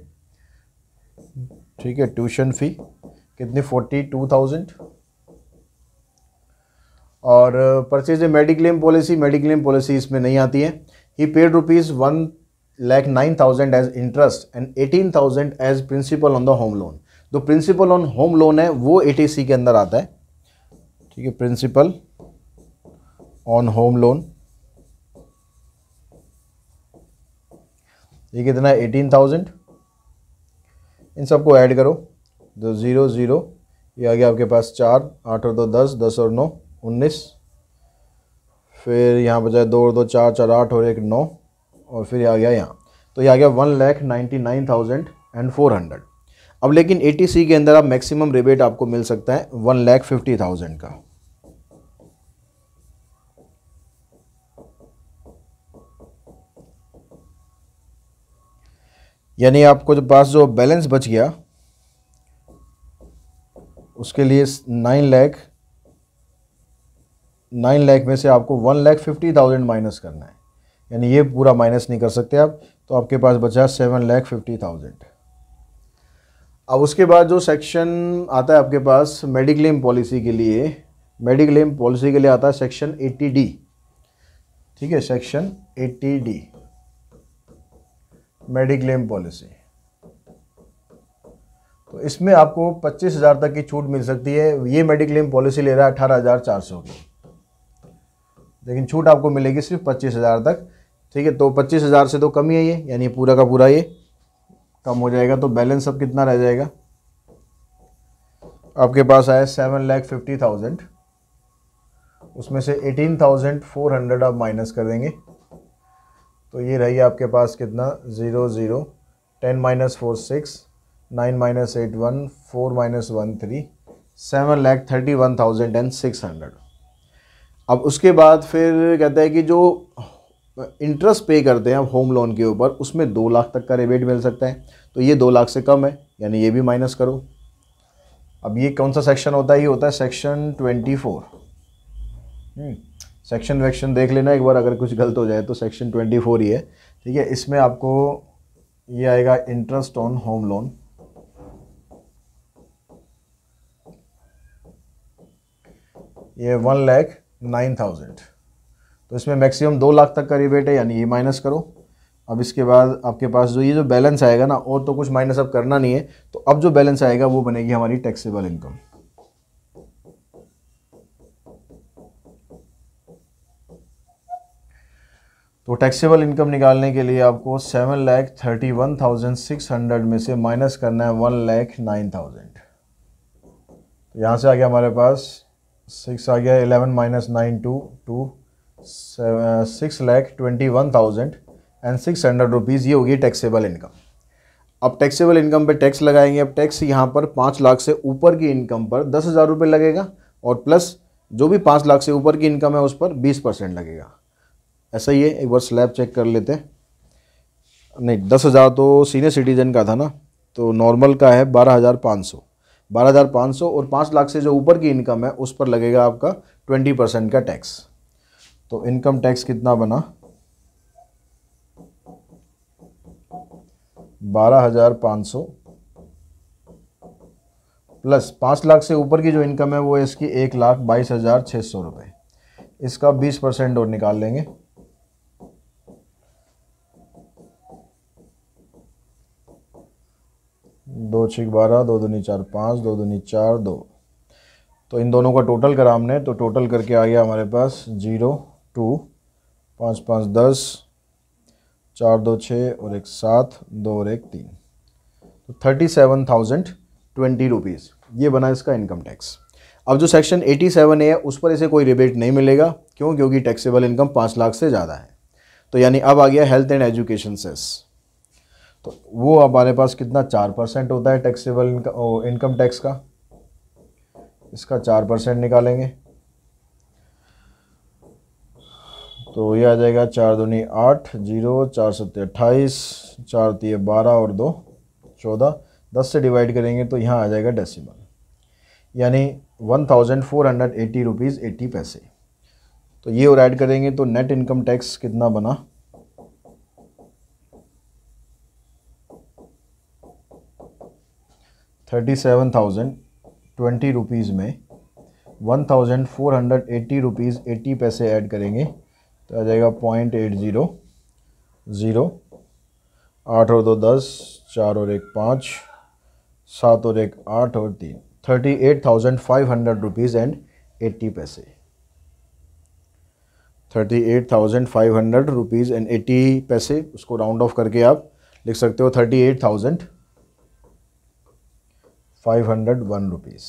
ठीक है ट्यूशन फ़ी कितनी फोर्टी टू थाउजेंड और purchase a mediclaim policy mediclaim policy इसमें नहीं आती है he paid rupees one lakh nine thousand as interest and eighteen thousand as principal on the home loan जो प्रिंसिपल ऑन होम लोन है वो ए के अंदर आता है ठीक है प्रिंसिपल ऑन होम लोन ये कितना है एटीन थाउजेंड इन सबको ऐड करो दो ज़ीरो ज़ीरो ये आ गया आपके पास चार आठ और दो दस दस और नौ उन्नीस फिर यहाँ बजाय दो और दो चार चार आठ और एक नौ और फिर आ गया यहाँ तो ये आ गया one lakh ninety nine thousand and four hundred अब लेकिन ए टी सी के अंदर आप मैक्सिमम रिबेट आपको मिल सकता है वन लैख फिफ्टी थाउजेंड का यानी आपको जो पास जो बैलेंस बच गया उसके लिए नाइन लैख नाइन लाख में से आपको one lakh fifty thousand minus करना है यानी ये पूरा माइनस नहीं कर सकते आप तो आपके पास बचा सेवन लाख फिफ्टी थाउजेंड अब उसके बाद जो सेक्शन आता है आपके पास मेडिक्लेम पॉलिसी के लिए मेडिक्लेम पॉलिसी के लिए आता है सेक्शन एट्टी डी ठीक है section eighty D mediclaim policy तो इसमें आपको पच्चीस हज़ार तक की छूट मिल सकती है ये मेडिक्लेम पॉलिसी ले रहा है अठारह हज़ार चार सौ की लेकिन छूट आपको मिलेगी सिर्फ पच्चीस हज़ार तक ठीक है तो पच्चीस हज़ार से तो कम ही है ये यानी पूरा का पूरा ये कम हो जाएगा तो बैलेंस अब कितना रह जाएगा आपके पास आया सेवन लैख फिफ्टी थाउजेंड उसमें से एटीन थाउजेंड फोर हंड्रेड आप माइनस कर देंगे तो ये रही आपके पास कितना zero zero ten minus four six nine minus eight one four minus one three seven lakh thirty one thousand and six hundred अब उसके बाद फिर कहता है कि जो इंटरेस्ट पे करते हैं अब होम लोन के ऊपर उसमें दो लाख तक का रिबेट मिल सकता है तो ये दो लाख से कम है यानी ये भी माइनस करो अब ये कौन सा सेक्शन होता है ये होता है सेक्शन ट्वेंटी फोर सेक्शन वेक्शन देख लेना एक बार अगर कुछ गलत हो जाए तो सेक्शन ट्वेंटी फोर ही है ठीक है इसमें आपको ये आएगा इंटरेस्ट ऑन होम लोन ये वन लैख नाइन थाउजेंड तो इसमें मैक्सिमम दो लाख तक का रिबेट है यानी ये माइनस करो अब इसके बाद आपके पास जो ये जो बैलेंस आएगा ना और तो कुछ माइनस अब करना नहीं है तो अब जो बैलेंस आएगा वो बनेगी हमारी टैक्सेबल इनकम तो टैक्सेबल इनकम निकालने के लिए आपको seven lakh thirty one thousand six hundred में से माइनस करना है वन लैख नाइन थाउजेंड यहां से आ गया हमारे पास सिक्स आ गया eleven minus nine two two six lakh twenty one thousand and six hundred rupees ये होगी टैक्सेबल इनकम अब टैक्सेबल इनकम पे टैक्स लगाएंगे अब टैक्स यहाँ पर पाँच लाख से ऊपर की इनकम पर दस हज़ार रुपये लगेगा और प्लस जो भी पाँच लाख से ऊपर की इनकम है उस पर बीस परसेंट लगेगा ऐसा ही है एक बार स्लैब चेक कर लेते नहीं दस हज़ार तो सीनियर सिटीज़न का था ना तो नॉर्मल का है बारह हज़ार पाँच सौ बारह हज़ार सौ और पाँच लाख से जो ऊपर की इनकम है उस पर लगेगा आपका ट्वेंटी परसेंट का टैक्स तो इनकम टैक्स कितना बना बारह हज़ार पाँच सौ प्लस पाँच लाख से ऊपर की जो इनकम है वो इसकी एक लाख बाईस हज़ार छः सौ रुपये इसका बीस परसेंट और निकाल लेंगे दो छिक बारह दो दूनी चार पाँच दो दूनी चार दो तो इन दोनों का टोटल करा हमने तो टोटल करके आ गया हमारे पास जीरो टू पाँच पाँच दस चार दो छः और एक सात दो और एक तीन तो thirty seven thousand twenty rupees ये बना इसका इनकम टैक्स अब जो सेक्शन सेवन ए है उस पर इसे कोई रिबेट नहीं मिलेगा क्यों क्योंकि टैक्सेबल इनकम पाँच लाख से ज़्यादा है तो यानी अब आ गया हेल्थ एंड एजुकेशन सेस तो वो हमारे पास कितना चार परसेंट होता है टैक्सेबल इनकम टैक्स का इसका चार परसेंट निकालेंगे तो ये आ जाएगा चार दूनी आठ जीरो चार सत्य अट्ठाईस चार तीय बारह और दो चौदह दस से डिवाइड करेंगे तो यहाँ आ जाएगा डेसिमल यानी one thousand four hundred eighty rupees eighty पैसे तो ये और ऐड करेंगे तो नेट इनकम टैक्स कितना बना thirty seven thousand twenty rupees में one thousand four hundred eighty rupees eighty पैसे ऐड करेंगे तो आ जाएगा पॉइंट एट ज़ीरो ज़ीरो आठ और दो दस चार और एक पाँच सात और एक आठ और तीन thirty eight thousand five hundred rupees and eighty पैसे thirty eight thousand five hundred rupees and eighty पैसे उसको राउंड ऑफ करके आप लिख सकते हो thirty eight thousand five hundred one rupees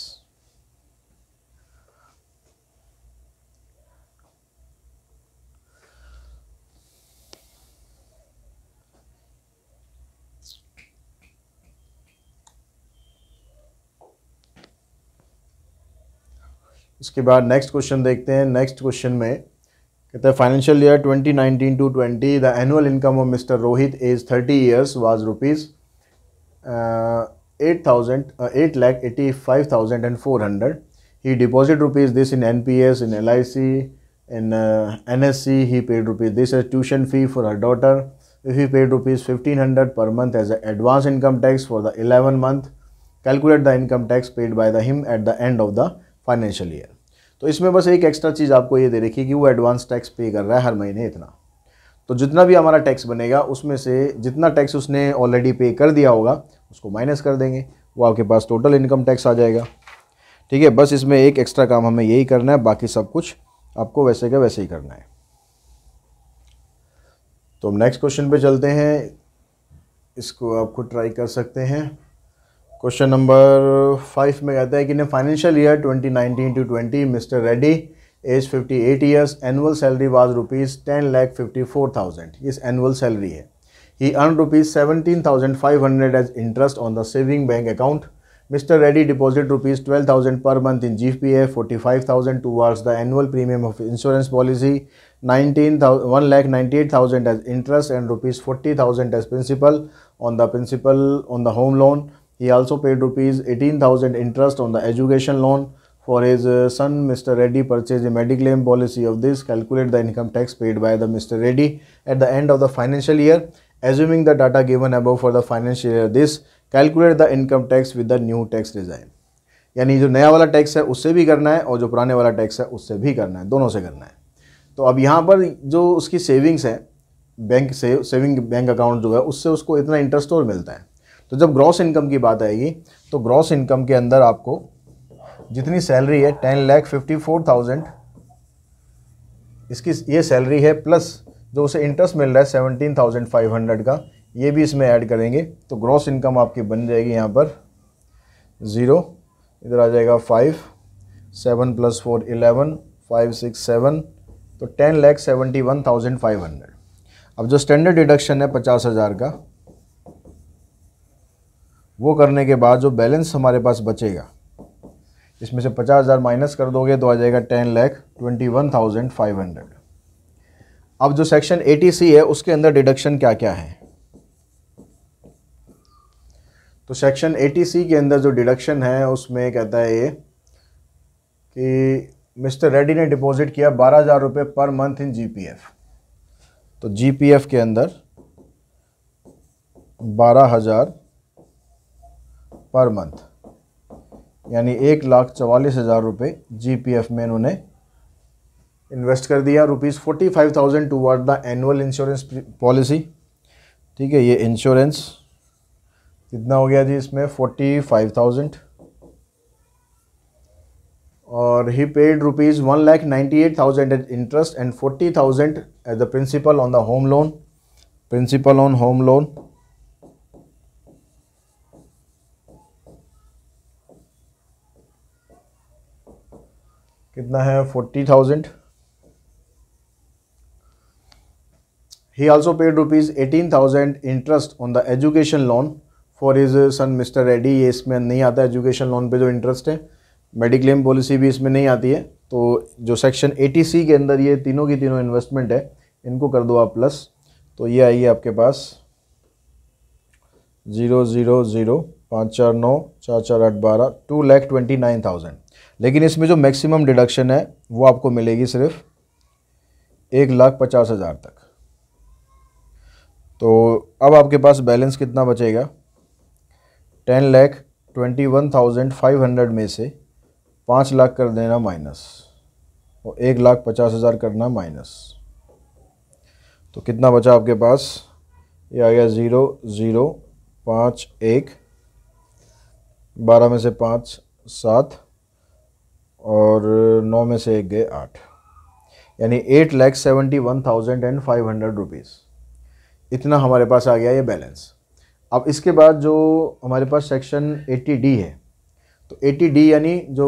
इसके बाद नेक्स्ट क्वेश्चन देखते हैं नेक्स्ट क्वेश्चन में कहते हैं financial year 2019 to 20 the annual income of mister Rohit age 30 years was rupees 8,000, 8 lakh 85,400. He deposited rupees this in NPS, in LIC, in uh, NSC. He paid rupees this as tuition fee for her daughter. If he paid rupees 1500 per month as an advance income tax for the 11 month, calculate the income tax paid by the him at the end of the financial year. तो इसमें बस एक extra चीज़ आपको ये दे रखी है कि वो एडवांस टैक्स पे कर रहा है हर महीने इतना तो जितना भी हमारा टैक्स बनेगा उसमें से जितना टैक्स उसने ऑलरेडी पे कर दिया होगा उसको माइनस कर देंगे वो आपके पास टोटल इनकम टैक्स आ जाएगा ठीक है बस इसमें एक एक्स्ट्रा काम हमें यही करना है बाकी सब कुछ आपको वैसे का वैसे ही करना है तो हम नेक्स्ट क्वेश्चन पे चलते हैं इसको आप खुद ट्राई कर सकते हैं क्वेश्चन नंबर फाइव में कहता है कि in financial year 2019 to twenty mister Reddy age 58 years annual salary was rupees ten lakh fifty four thousand इस एनुअल सैलरी है He earned rupees 17,500 as interest on the saving bank account. Mr. Reddy deposited rupees 12,000 per month in GPA, 45,000 towards the annual premium of insurance policy, 1,98,000 as interest and rupees 40,000 as principal on the principal on the home loan. He also paid rupees 18,000 interest on the education loan. For his uh, son, Mr. Reddy purchased a medical policy of this. Calculate the income tax paid by the Mr. Reddy at the end of the financial year. Assuming the data given above for the financial year this calculate the income tax with the new tax regime. यानी जो नया वाला tax है उससे भी करना है और जो पुराने वाला टैक्स है उससे भी करना है दोनों से करना है तो अब यहाँ पर जो उसकी सेविंग्स है बैंक से सेविंग बैंक अकाउंट जो है उससे उसको इतना इंटरेस्ट और मिलता है तो जब ग्रॉस इनकम की बात आएगी तो ग्रॉस इनकम के अंदर आपको जितनी सैलरी है ten lakh fifty four thousand इसकी ये सैलरी है प्लस जो उसे इंटरेस्ट मिल रहा है सेवनटीन थाउजेंड फाइव हंड्रेड का ये भी इसमें ऐड करेंगे तो ग्रॉस इनकम आपकी बन जाएगी यहाँ पर ज़ीरो इधर आ जाएगा five seven plus four eleven five six seven तो ten lakh seventy one thousand five hundred अब जो स्टैंडर्ड डिडक्शन है पचास हज़ार का वो करने के बाद जो बैलेंस हमारे पास बचेगा इसमें से पचास हज़ार माइनस कर दोगे तो आ जाएगा ten lakh twenty one thousand five hundred अब जो सेक्शन सी है उसके अंदर डिडक्शन क्या क्या है तो सेक्शन 80C के अंदर जो डिडक्शन है उसमें कहता है ये कि मिस्टर रेड्डी ने डिपॉजिट किया बारह हज़ार रुपये पर मंथ इन जीपीएफ तो जीपीएफ के अंदर बारह हज़ार पर मंथ यानी एक लाख चवालीस हज़ार रुपये जी में इन्होंने इन्वेस्ट कर दिया rupees forty five thousand towards the annual insurance policy ठीक है ये इंश्योरेंस कितना हो गया जी इसमें फोर्टी फाइव थाउजेंड और he paid rupees one lakh ninety eight thousand at interest and forty thousand as the principal on the home loan principal on home loan कितना है forty thousand He also paid rupees 18,000 interest on the education loan for his son mister Reddy ये इसमें नहीं आता education loan पे जो interest है mediclaim policy भी इसमें नहीं आती है तो जो सेक्शन 80 के अंदर ये तीनों की तीनों इन्वेस्टमेंट है इनको कर दो आप प्लस तो ये आई है आपके पास ज़ीरो ज़ीरो ज़ीरो पाँच चार नौ चार चार आठ बारह two lakh twenty nine thousand लेकिन इसमें जो मैक्सिमम डिडक्शन है वो आपको मिलेगी सिर्फ एक लाख पचास हज़ार तक तो अब आपके पास बैलेंस कितना बचेगा ten lakh twenty one thousand five hundred में से पाँच लाख कर देना माइनस और एक लाख पचास हज़ार करना माइनस तो कितना बचा आपके पास ये आ गया ज़ीरो ज़ीरो पाँच एक बारह में से पाँच सात और नौ में से एक गए आठ यानी eight lakh seventy one thousand and five hundred rupees इतना हमारे पास आ गया ये बैलेंस अब इसके बाद जो हमारे पास सेक्शन डी है तो डी यानी जो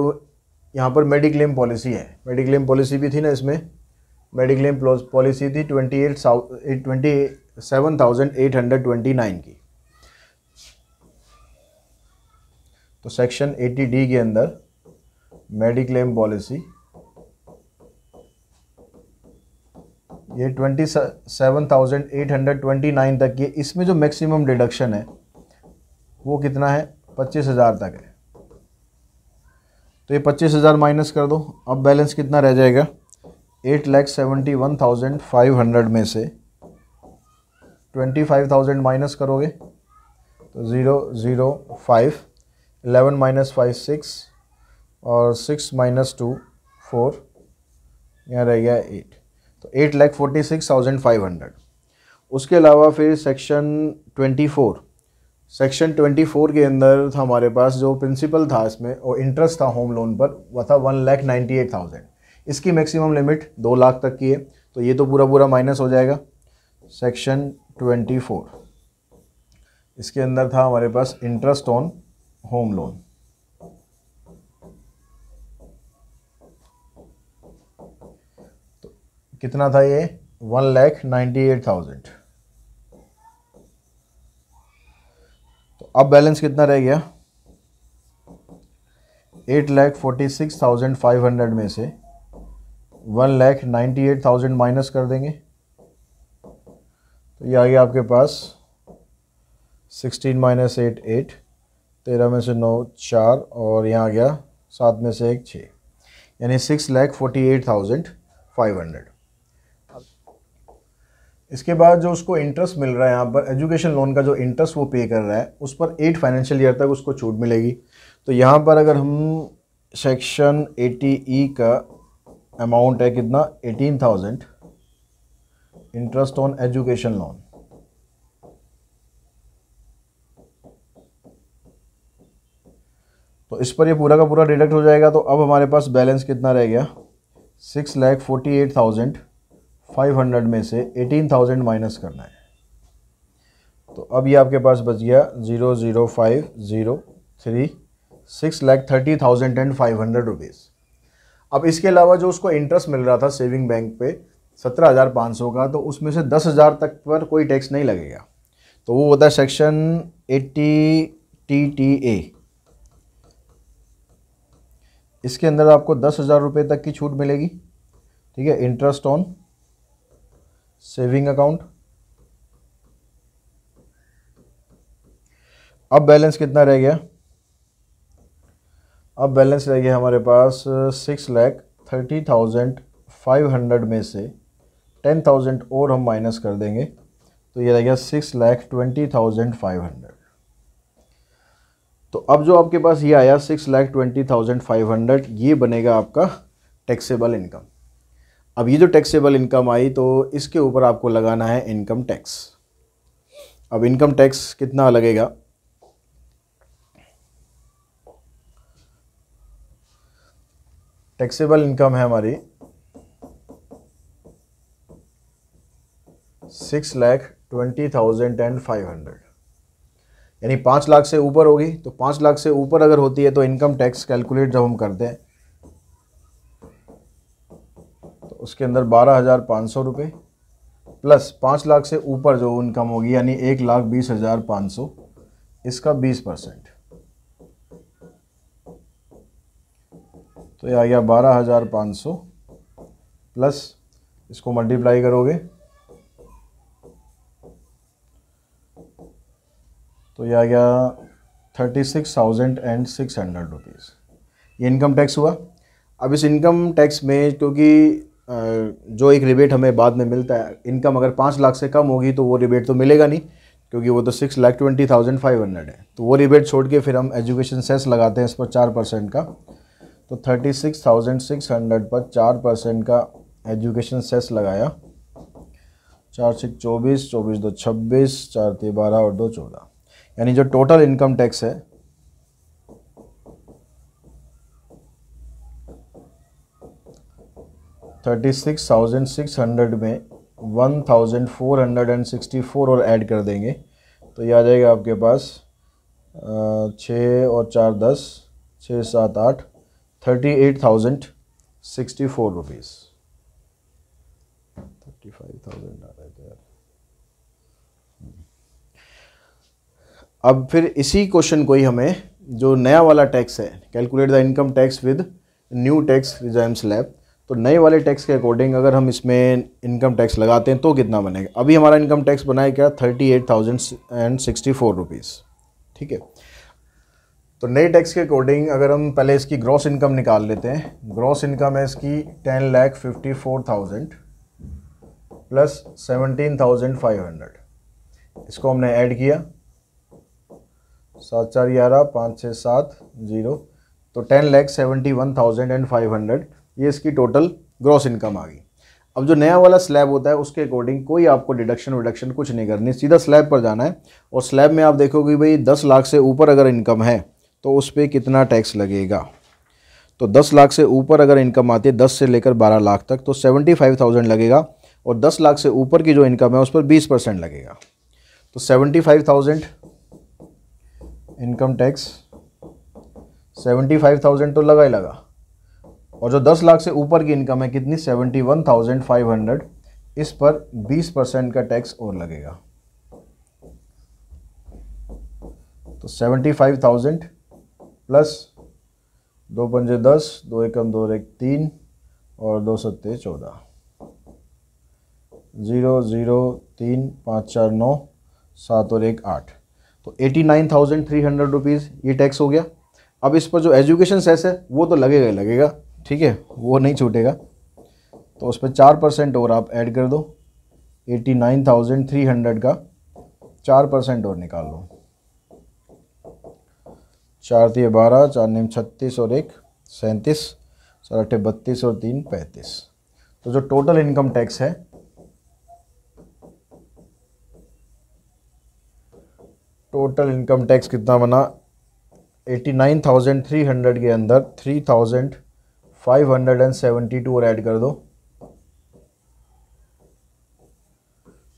यहाँ पर मेडिक्लेम पॉलिसी है मेडिक्लेम पॉलिसी भी थी ना इसमें मेडिक्लेम पॉलिसी थी twenty eight twenty seven thousand eight hundred twenty nine की तो सेक्शन एटी डी के अंदर मेडिक्लेम पॉलिसी ये twenty seven thousand eight hundred twenty nine तक ये इसमें जो मैक्सिमम डिडक्शन है वो कितना है पच्चीस हज़ार तक है तो ये पच्चीस हज़ार माइनस कर दो अब बैलेंस कितना रह जाएगा eight lakh seventy one thousand five hundred में से ट्वेंटी फाइव थाउजेंड माइनस करोगे तो zero zero five eleven minus five six और सिक्स माइनस टू फोर यहाँ रह गया eight eight lakh forty six thousand five hundred उसके अलावा फिर section twenty four section twenty four के अंदर था हमारे पास जो प्रिंसिपल था इसमें और इंटरेस्ट था होम लोन पर वह था one lakh ninety eight thousand इसकी मैक्सिमम लिमिट दो लाख तक की है तो ये तो पूरा पूरा माइनस हो जाएगा सेक्शन ट्वेंटी फोर इसके अंदर था हमारे पास इंटरेस्ट ऑन होम लोन कितना था ये one lakh ninety eight thousand तो अब बैलेंस कितना रह गया eight lakh forty six thousand five hundred में से one lakh ninety eight thousand minus कर देंगे तो ये आ गया आपके पास सिक्सटीन माइनस एट एट तेरह में से नौ चार और यहाँ आ गया सात में से एक छः यानी six lakh forty eight thousand five hundred इसके बाद जो उसको इंटरेस्ट मिल रहा है यहाँ पर एजुकेशन लोन का जो इंटरेस्ट वो पे कर रहा है उस पर एट फाइनेंशियल ईयर तक उसको छूट मिलेगी तो यहाँ पर अगर हम सेक्शन एटी ई का अमाउंट है कितना eighteen thousand interest on education loan तो इस पर ये पूरा का पूरा डिडक्ट हो जाएगा तो अब हमारे पास बैलेंस कितना रह गया six lakh forty eight thousand 500 में से 18,000 माइनस करना है तो अब ये आपके पास बच गया zero zero five zero three six lakh thirty thousand and five hundred rupees अब इसके अलावा जो उसको इंटरेस्ट मिल रहा था सेविंग बैंक पे सत्रह हज़ार पाँच सौ का तो उसमें से दस हज़ार तक पर कोई टैक्स नहीं लगेगा तो वो होता है section eighty T T A इसके अंदर आपको दस हज़ार रुपये तक की छूट मिलेगी ठीक है इंटरेस्ट ऑन सेविंग अकाउंट अब बैलेंस कितना रह गया अब बैलेंस रह गया हमारे पास six lakh thirty thousand five hundred में से टेन थाउजेंड और हम माइनस कर देंगे तो ये रह गया six lakh twenty thousand five hundred तो अब जो आपके पास ये आया six lakh twenty thousand five hundred ये बनेगा आपका टैक्सेबल इनकम अब ये जो टैक्सेबल इनकम आई तो इसके ऊपर आपको लगाना है इनकम टैक्स अब इनकम टैक्स कितना लगेगा टैक्सेबल इनकम है हमारी six lakh twenty thousand and five hundred यानी पाँच लाख से ऊपर होगी तो पाँच लाख से ऊपर अगर होती है तो इनकम टैक्स कैलकुलेट जब हम करते हैं उसके अंदर बारह हज़ार पाँच सौ रुपये प्लस पाँच लाख से ऊपर जो इनकम होगी यानी एक लाख बीस हज़ार पाँच सौ इसका बीस परसेंट तो ये आ गया बारह हज़ार पाँच सौ प्लस इसको मल्टीप्लाई करोगे तो ये आ गया thirty six thousand and six hundred rupees ये इनकम टैक्स हुआ अब इस इनकम टैक्स में क्योंकि जो एक रिबेट हमें बाद में मिलता है इनकम अगर पाँच लाख से कम होगी तो वो रिबेट तो मिलेगा नहीं क्योंकि वो तो six lakh twenty thousand five hundred है तो वो रिबेट छोड़ के फिर हम एजुकेशन सेस लगाते हैं इस पर चार परसेंट का तो thirty six thousand six hundred पर चार परसेंट का एजुकेशन सेस लगाया चार सिक्स चौबीस चौबीस दो छब्बीस चार तीन बारह और दो चौदह यानी जो टोटल इनकम टैक्स है thirty six thousand six hundred में one thousand four hundred and sixty four और ऐड कर देंगे तो ये आ जाएगा आपके पास छः और चार दस छः सात आठ thirty eight thousand sixty four rupees thirty five thousand आ रहे थे तो यार अब फिर इसी क्वेश्चन को ही हमें जो नया वाला टैक्स है calculate the income tax with new tax regime slab तो नए वाले टैक्स के अकॉर्डिंग अगर हम इसमें इनकम टैक्स लगाते हैं तो कितना बनेगा अभी हमारा इनकम टैक्स बनाया क्या thirty eight thousand and sixty four rupees ठीक है तो नए टैक्स के अकॉर्डिंग अगर हम पहले इसकी ग्रॉस इनकम निकाल लेते हैं ग्रॉस इनकम है इसकी ten lakh fifty four thousand plus seventeen thousand five hundred इसको हमने ऐड किया सात चार ग्यारह पाँच छः सात जीरो तो ten lakh seventy one thousand and five hundred ये इसकी टोटल ग्रॉस इनकम आ गई अब जो नया वाला स्लैब होता है उसके अकॉर्डिंग कोई आपको डिडक्शन विडक्शन कुछ नहीं करनी सीधा स्लैब पर जाना है और स्लैब में आप देखोगे भाई दस लाख से ऊपर अगर इनकम है तो उस पर कितना टैक्स लगेगा तो दस लाख से ऊपर अगर इनकम आती है दस से लेकर बारह लाख तक तो सेवेंटी फाइव थाउजेंड लगेगा और दस लाख से ऊपर की जो इनकम है उस पर बीस परसेंट लगेगा तो seventy five thousand income tax seventy five thousand तो लगा ही लगा और जो 10 लाख से ऊपर की इनकम है कितनी 71,500 इस पर 20 परसेंट का टैक्स और लगेगा तो 75,000 प्लस दो पंजे दस दो एकम दो एक तीन और दो सत्ते चौदह ज़ीरो ज़ीरो तीन पाँच चार नौ सात और एक आठ तो eighty nine thousand three hundred rupees ये टैक्स हो गया अब इस पर जो एजुकेशन सेस है वो तो लगेगा ही लगेगा ठीक है वो नहीं छूटेगा तो उस पर चार परसेंट और आप ऐड कर दो eighty nine thousand three hundred का चार परसेंट और निकाल लो चार तीय बारह चार निम छत्तीस और एक सैंतीस सर अट्ठे बत्तीस और तीन पैंतीस तो जो टोटल इनकम टैक्स है टोटल इनकम टैक्स कितना बना eighty nine thousand three hundred के अंदर three thousand five hundred and seventy two और ऐड कर दो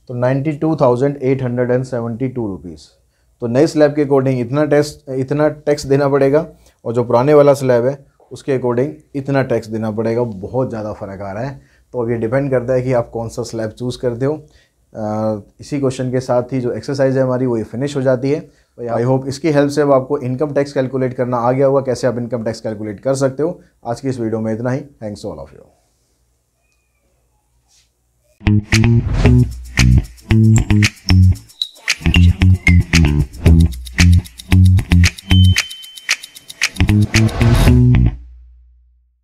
तो ninety two thousand eight hundred and seventy two rupees तो नए स्लैब के अकॉर्डिंग इतना टैक्स इतना टैक्स देना पड़ेगा और जो पुराने वाला स्लैब है उसके अकॉर्डिंग इतना टैक्स देना पड़ेगा बहुत ज़्यादा फ़र्क आ रहा है तो अब ये डिपेंड करता है कि आप कौन सा स्लैब चूज़ करते हो आ, इसी क्वेश्चन के साथ ही जो एक्सरसाइज है हमारी वो ये फिनिश हो जाती है आई होप इसकी हेल्प से अब आपको इनकम टैक्स कैलकुलेट करना आ गया होगा कैसे आप इनकम टैक्स कैलकुलेट कर सकते हो आज की इस वीडियो में इतना ही थैंक्स ऑल ऑफ यू